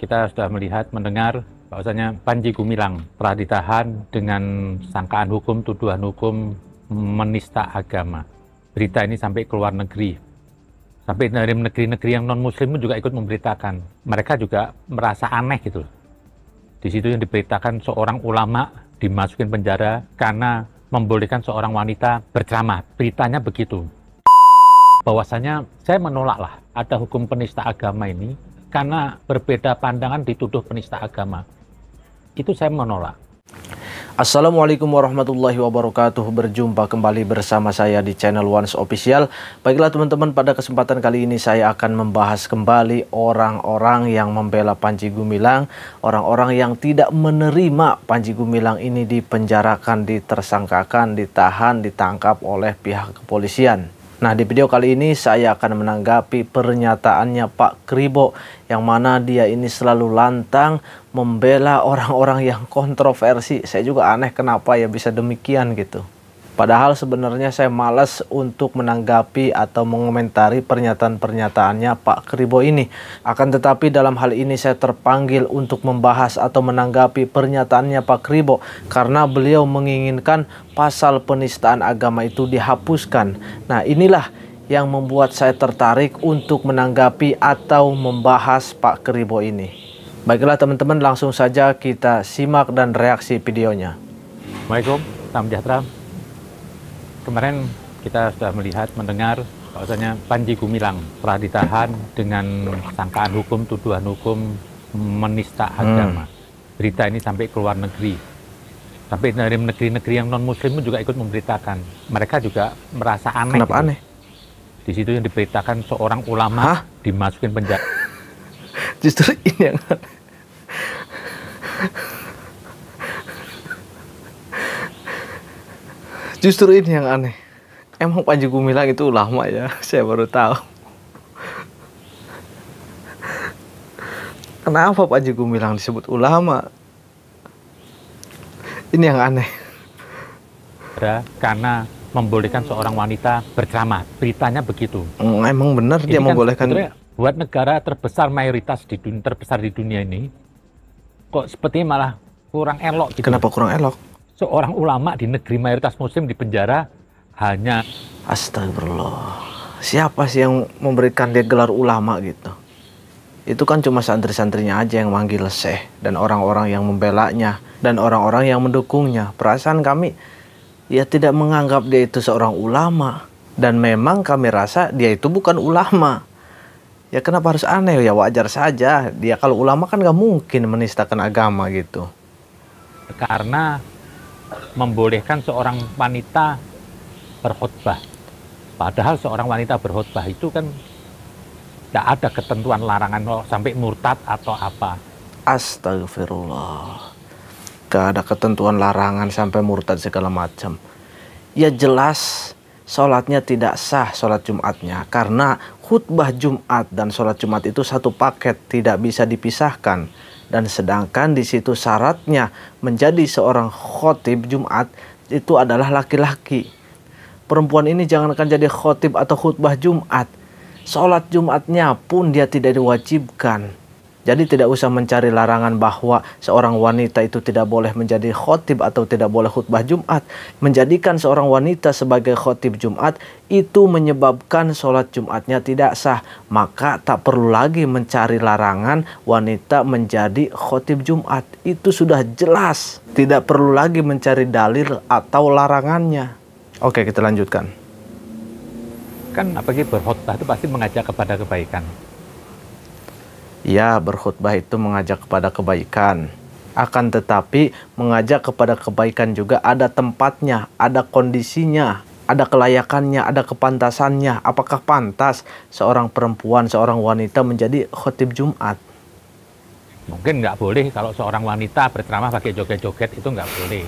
kita sudah melihat, mendengar bahwasanya Panji Gumilang telah ditahan dengan sangkaan hukum, tuduhan hukum menista agama. Berita ini sampai ke luar negeri. Sampai dari negeri-negeri yang non-muslim pun juga ikut memberitakan. Mereka juga merasa aneh gitu. Di situ yang diberitakan seorang ulama dimasukin penjara karena membolehkan seorang wanita berceramah. Beritanya begitu. Bahwasanya saya menolaklah ada hukum penista agama ini karena berbeda pandangan dituduh penista agama. Itu saya menolak. Assalamualaikum warahmatullahi wabarakatuh Berjumpa kembali bersama saya di channel Once Official Baiklah teman-teman pada kesempatan kali ini saya akan membahas kembali Orang-orang yang membela Panji Gumilang Orang-orang yang tidak menerima Panji Gumilang ini dipenjarakan, ditersangkakan, ditahan, ditangkap oleh pihak kepolisian Nah, di video kali ini saya akan menanggapi pernyataannya Pak Kribo yang mana dia ini selalu lantang membela orang-orang yang kontroversi. Saya juga aneh kenapa ya bisa demikian gitu. Padahal sebenarnya saya malas untuk menanggapi atau mengomentari pernyataan-pernyataannya Pak Kribo ini. Akan tetapi dalam hal ini saya terpanggil untuk membahas atau menanggapi pernyataannya Pak Kribo karena beliau menginginkan pasal penistaan agama itu dihapuskan. Nah, inilah yang membuat saya tertarik untuk menanggapi atau membahas Pak Kribo ini. Baiklah teman-teman langsung saja kita simak dan reaksi videonya. Assalamualaikum, salam kemarin kita sudah melihat, mendengar bahwasanya Panji Gumilang telah ditahan dengan sangkaan hukum, tuduhan hukum menista hmm. agama. Hmm. Berita ini sampai ke luar negeri. Sampai dari negeri-negeri yang non-muslim pun juga ikut memberitakan. Mereka juga merasa aneh. Kenapa gitu. aneh? Di situ yang diberitakan seorang ulama Hah? dimasukin penjara. Justru ini yang Justru ini yang aneh. Emang Panji Gumilang itu ulama ya? Saya baru tahu. Kenapa Panji Gumilang disebut ulama? Ini yang aneh. Karena membolehkan seorang wanita berceramah. Beritanya begitu. Hmm, emang benar ini dia kan membolehkan. Buat negara terbesar mayoritas di dunia terbesar di dunia ini, kok seperti malah kurang elok. Gitu. Kenapa kurang elok? seorang ulama di negeri mayoritas muslim di penjara hanya astagfirullah. Siapa sih yang memberikan dia gelar ulama gitu? Itu kan cuma santri-santrinya aja yang manggil seh dan orang-orang yang membelanya dan orang-orang yang mendukungnya. Perasaan kami ya tidak menganggap dia itu seorang ulama dan memang kami rasa dia itu bukan ulama. Ya kenapa harus aneh ya wajar saja dia kalau ulama kan gak mungkin menistakan agama gitu. Karena membolehkan seorang wanita berkhutbah. Padahal seorang wanita berkhutbah itu kan tidak ada ketentuan larangan sampai murtad atau apa. Astagfirullah. tidak ada ketentuan larangan sampai murtad segala macam. Ya jelas sholatnya tidak sah sholat Jumatnya karena khutbah Jumat dan sholat Jumat itu satu paket tidak bisa dipisahkan dan sedangkan di situ syaratnya menjadi seorang khotib Jumat itu adalah laki-laki. Perempuan ini jangankan jadi khotib atau khutbah Jumat. Sholat Jumatnya pun dia tidak diwajibkan. Jadi tidak usah mencari larangan bahwa seorang wanita itu tidak boleh menjadi khotib atau tidak boleh khutbah Jumat. Menjadikan seorang wanita sebagai khotib Jumat itu menyebabkan sholat Jumatnya tidak sah. Maka tak perlu lagi mencari larangan wanita menjadi khotib Jumat. Itu sudah jelas. Tidak perlu lagi mencari dalil atau larangannya. Oke kita lanjutkan. Kan apalagi berkhotbah itu pasti mengajak kepada kebaikan Ya, berkhutbah itu mengajak kepada kebaikan. Akan tetapi, mengajak kepada kebaikan juga ada tempatnya, ada kondisinya, ada kelayakannya, ada kepantasannya. Apakah pantas seorang perempuan, seorang wanita menjadi khotib Jumat? Mungkin nggak boleh kalau seorang wanita berceramah pakai joget-joget itu nggak boleh.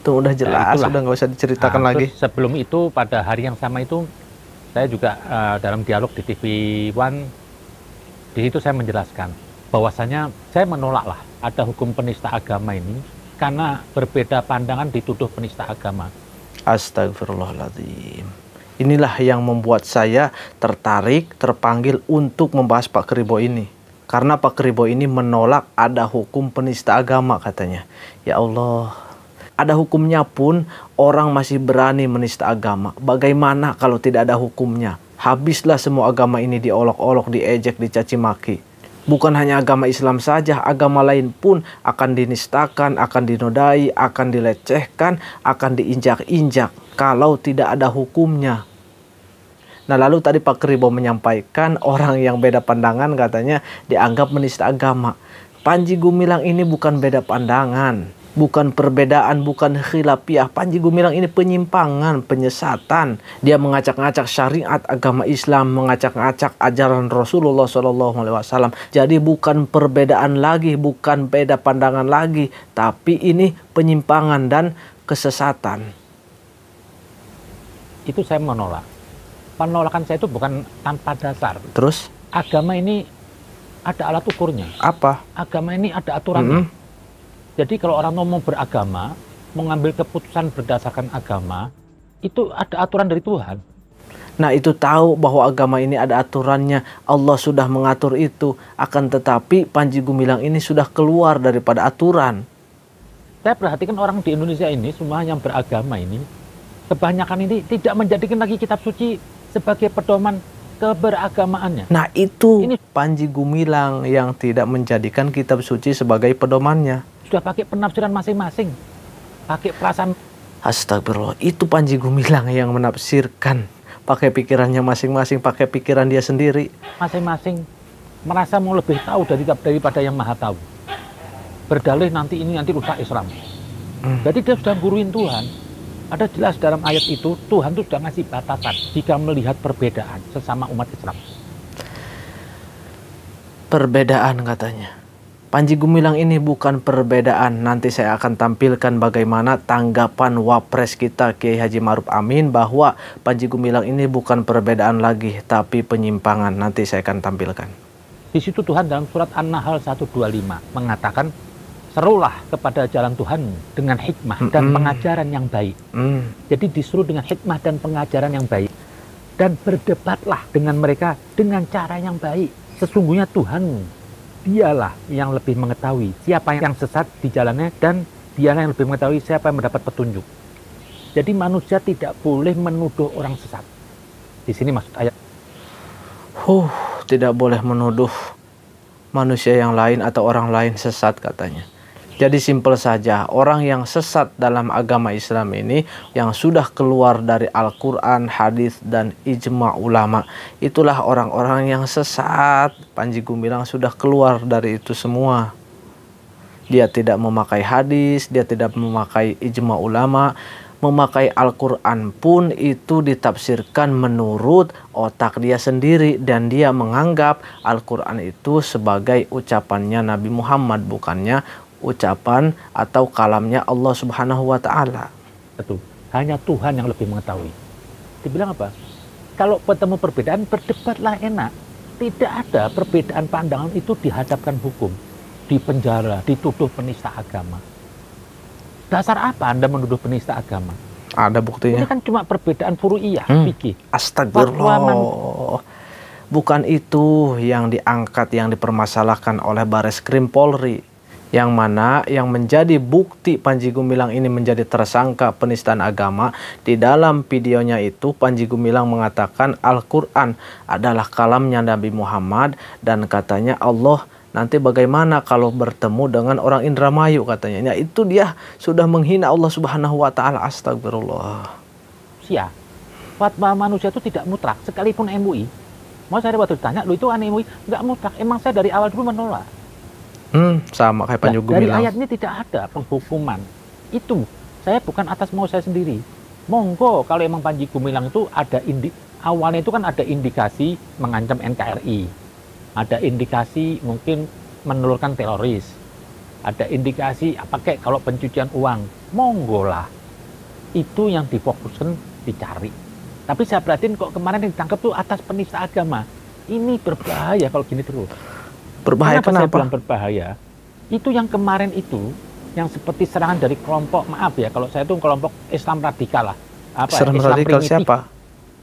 Itu udah nah, jelas, nah, udah nggak usah diceritakan nah, lagi. Sebelum itu pada hari yang sama itu saya juga uh, dalam dialog di TV One di situ saya menjelaskan bahwasanya saya menolaklah ada hukum penista agama ini karena berbeda pandangan dituduh penista agama. Astagfirullahaladzim. Inilah yang membuat saya tertarik, terpanggil untuk membahas Pak Keribo ini. Karena Pak Keribo ini menolak ada hukum penista agama katanya. Ya Allah, ada hukumnya pun orang masih berani menista agama. Bagaimana kalau tidak ada hukumnya? Habislah semua agama ini diolok-olok, diejek, dicaci maki. Bukan hanya agama Islam saja, agama lain pun akan dinistakan, akan dinodai, akan dilecehkan, akan diinjak-injak kalau tidak ada hukumnya. Nah lalu tadi Pak Kribo menyampaikan orang yang beda pandangan katanya dianggap menista agama. Panji Gumilang ini bukan beda pandangan bukan perbedaan, bukan khilafiah. Panji Gumilang ini penyimpangan, penyesatan. Dia mengacak-ngacak syariat agama Islam, mengacak-ngacak ajaran Rasulullah SAW. Jadi bukan perbedaan lagi, bukan beda pandangan lagi, tapi ini penyimpangan dan kesesatan. Itu saya menolak. Penolakan saya itu bukan tanpa dasar. Terus? Agama ini ada alat ukurnya. Apa? Agama ini ada aturannya. -hmm jadi kalau orang mau beragama, mengambil keputusan berdasarkan agama, itu ada aturan dari Tuhan. Nah itu tahu bahwa agama ini ada aturannya, Allah sudah mengatur itu. Akan tetapi Panji Gumilang ini sudah keluar daripada aturan. Saya perhatikan orang di Indonesia ini, semua yang beragama ini, kebanyakan ini tidak menjadikan lagi kitab suci sebagai pedoman keberagamaannya. Nah itu ini Panji Gumilang yang tidak menjadikan kitab suci sebagai pedomannya sudah pakai penafsiran masing-masing. Pakai perasaan Astagfirullah, itu Panji Gumilang yang menafsirkan pakai pikirannya masing-masing, pakai pikiran dia sendiri. Masing-masing merasa mau lebih tahu dari daripada yang maha tahu. Berdalih nanti ini nanti rusak Islam. Hmm. Jadi dia sudah guruin Tuhan. Ada jelas dalam ayat itu Tuhan itu sudah ngasih batasan jika melihat perbedaan sesama umat Islam. Perbedaan katanya. Panji Gumilang ini bukan perbedaan. Nanti saya akan tampilkan bagaimana tanggapan Wapres kita Kiai Haji Maruf Amin bahwa Panji Gumilang ini bukan perbedaan lagi tapi penyimpangan. Nanti saya akan tampilkan. Di situ Tuhan dalam surat An-Nahl 125 mengatakan serulah kepada jalan Tuhan dengan hikmah mm -mm. dan pengajaran yang baik. Mm. Jadi disuruh dengan hikmah dan pengajaran yang baik dan berdebatlah dengan mereka dengan cara yang baik. Sesungguhnya Tuhan dialah yang lebih mengetahui siapa yang sesat di jalannya dan dialah yang lebih mengetahui siapa yang mendapat petunjuk. Jadi manusia tidak boleh menuduh orang sesat. Di sini maksud ayat. Huh, tidak boleh menuduh manusia yang lain atau orang lain sesat katanya. Jadi simpel saja, orang yang sesat dalam agama Islam ini yang sudah keluar dari Al-Qur'an, hadis dan ijma ulama. Itulah orang-orang yang sesat. Panji Gumilang sudah keluar dari itu semua. Dia tidak memakai hadis, dia tidak memakai ijma ulama, memakai Al-Quran pun itu ditafsirkan menurut otak dia sendiri dan dia menganggap Al-Quran itu sebagai ucapannya Nabi Muhammad bukannya ucapan atau kalamnya Allah Subhanahu wa taala. Itu Hanya Tuhan yang lebih mengetahui. Dibilang apa? Kalau pertemuan perbedaan berdebatlah enak. Tidak ada perbedaan pandangan itu dihadapkan hukum, di penjara, dituduh penista agama. Dasar apa Anda menuduh penista agama? Ada buktinya. Ini kan cuma perbedaan furu'iyah, hmm. fikih. Astagfirullah bukan itu yang diangkat yang dipermasalahkan oleh Baris Krim Polri yang mana yang menjadi bukti Panji Gumilang ini menjadi tersangka penistaan agama di dalam videonya itu Panji Gumilang mengatakan Al-Quran adalah kalamnya Nabi Muhammad dan katanya Allah nanti bagaimana kalau bertemu dengan orang Indramayu katanya ya itu dia sudah menghina Allah Subhanahu wa taala astagfirullah sia fatwa manusia itu tidak mutlak sekalipun MUI mau saya waktu ditanya lu itu aneh MUI enggak mutlak emang saya dari awal dulu menolak Hmm, sama kayak Panjugu nah, dari bilang. ayat ini tidak ada penghukuman. Itu saya bukan atas mau saya sendiri. Monggo kalau emang Panji Gumilang itu ada indi awalnya itu kan ada indikasi mengancam NKRI. Ada indikasi mungkin menelurkan teroris. Ada indikasi apa kayak kalau pencucian uang. Monggo lah. Itu yang difokuskan dicari. Tapi saya perhatiin kok kemarin ditangkap tuh atas penista agama. Ini berbahaya kalau gini terus. Berbahaya kenapa? kenapa? Saya bilang berbahaya. Itu yang kemarin itu yang seperti serangan dari kelompok maaf ya kalau saya itu kelompok Islam radikal lah. Apa Islam, ya, Islam radikal primitif. siapa?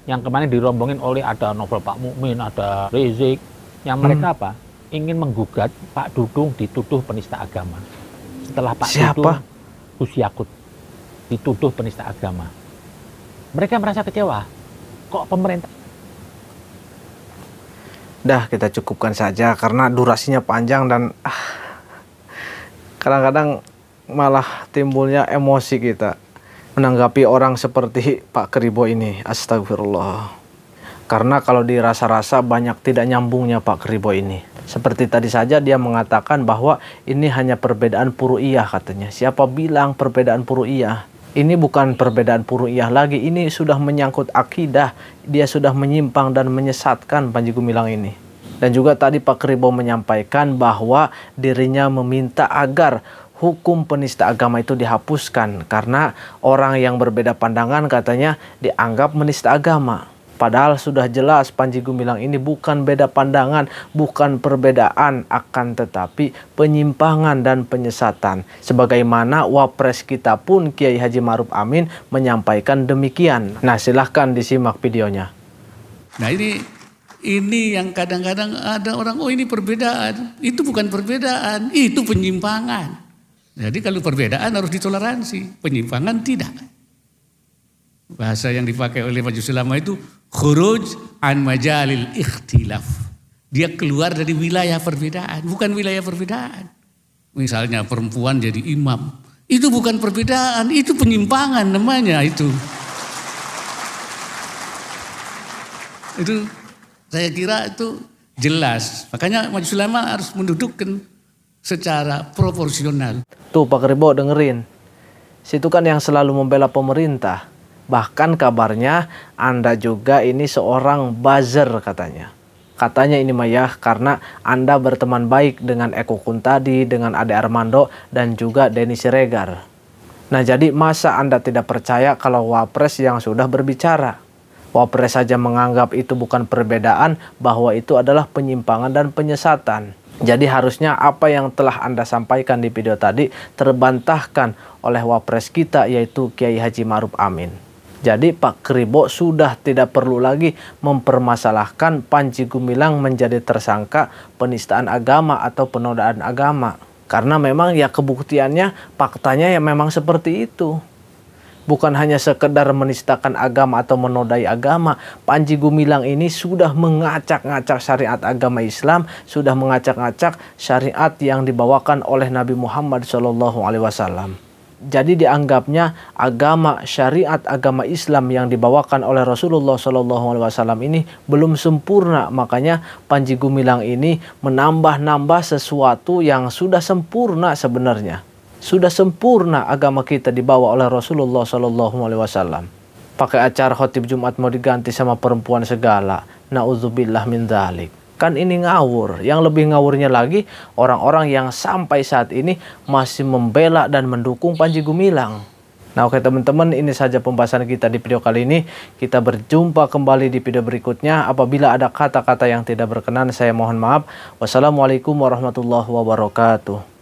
Yang kemarin dirombongin oleh ada Novel Pak Mukmin, ada Rizik, yang hmm. mereka apa? Ingin menggugat Pak Dudung dituduh penista agama. Setelah Pak siapa? Dudung Gus Yakut dituduh penista agama. Mereka merasa kecewa. Kok pemerintah dah kita cukupkan saja karena durasinya panjang dan ah, kadang-kadang ah, malah timbulnya emosi kita menanggapi orang seperti Pak Keribo ini astagfirullah karena kalau dirasa-rasa banyak tidak nyambungnya Pak Keribo ini seperti tadi saja dia mengatakan bahwa ini hanya perbedaan puru'iyah katanya siapa bilang perbedaan puru'iyah ini bukan perbedaan puru'iyah lagi, ini sudah menyangkut akidah, dia sudah menyimpang dan menyesatkan Panji Gumilang ini. Dan juga tadi Pak Kribo menyampaikan bahwa dirinya meminta agar hukum penista agama itu dihapuskan karena orang yang berbeda pandangan katanya dianggap menista agama. Padahal sudah jelas Panji Gumilang ini bukan beda pandangan, bukan perbedaan, akan tetapi penyimpangan dan penyesatan. Sebagaimana wapres kita pun Kiai Haji Maruf Amin menyampaikan demikian. Nah silahkan disimak videonya. Nah ini ini yang kadang-kadang ada orang, oh ini perbedaan. Itu bukan perbedaan, itu penyimpangan. Jadi kalau perbedaan harus ditoleransi, penyimpangan tidak. Bahasa yang dipakai oleh majelis ulama itu khuruj an majalil ikhtilaf. Dia keluar dari wilayah perbedaan, bukan wilayah perbedaan. Misalnya perempuan jadi imam. Itu bukan perbedaan, itu penyimpangan namanya itu. Itu saya kira itu jelas. Makanya majelis ulama harus mendudukkan secara proporsional. Tuh Pak ribo dengerin. Situ kan yang selalu membela pemerintah Bahkan kabarnya Anda juga ini seorang buzzer katanya. Katanya ini maya karena Anda berteman baik dengan Eko Kuntadi, dengan Ade Armando, dan juga Denny Siregar. Nah jadi masa Anda tidak percaya kalau Wapres yang sudah berbicara? Wapres saja menganggap itu bukan perbedaan bahwa itu adalah penyimpangan dan penyesatan. Jadi harusnya apa yang telah Anda sampaikan di video tadi terbantahkan oleh Wapres kita yaitu Kiai Haji Maruf Amin. Jadi Pak Kribo sudah tidak perlu lagi mempermasalahkan Panji Gumilang menjadi tersangka penistaan agama atau penodaan agama. Karena memang ya kebuktiannya, faktanya ya memang seperti itu. Bukan hanya sekedar menistakan agama atau menodai agama, Panji Gumilang ini sudah mengacak-ngacak syariat agama Islam, sudah mengacak-ngacak syariat yang dibawakan oleh Nabi Muhammad SAW. Jadi dianggapnya agama syariat agama Islam yang dibawakan oleh Rasulullah Shallallahu Alaihi Wasallam ini belum sempurna. Makanya Panji Gumilang ini menambah-nambah sesuatu yang sudah sempurna sebenarnya. Sudah sempurna agama kita dibawa oleh Rasulullah Shallallahu Alaihi Wasallam. Pakai acara khotib Jumat mau diganti sama perempuan segala. naudzubillah min dzalik. Kan ini ngawur. Yang lebih ngawurnya lagi orang-orang yang sampai saat ini masih membela dan mendukung Panji Gumilang. Nah oke teman-teman ini saja pembahasan kita di video kali ini Kita berjumpa kembali di video berikutnya Apabila ada kata-kata yang tidak berkenan saya mohon maaf Wassalamualaikum warahmatullahi wabarakatuh